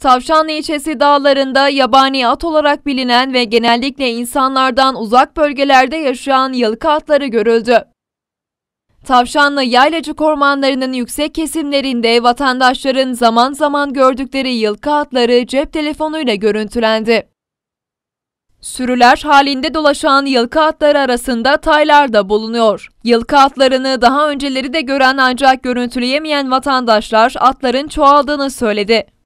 Tavşanlı ilçesi dağlarında yabani at olarak bilinen ve genellikle insanlardan uzak bölgelerde yaşayan yalıka atları görüldü. Tavşanlı yaylacık ormanlarının yüksek kesimlerinde vatandaşların zaman zaman gördükleri yılka atları cep telefonuyla görüntülendi. Sürüler halinde dolaşan yılka atları arasında taylar da bulunuyor. Yılka atlarını daha önceleri de gören ancak görüntüleyemeyen vatandaşlar atların çoğaldığını söyledi.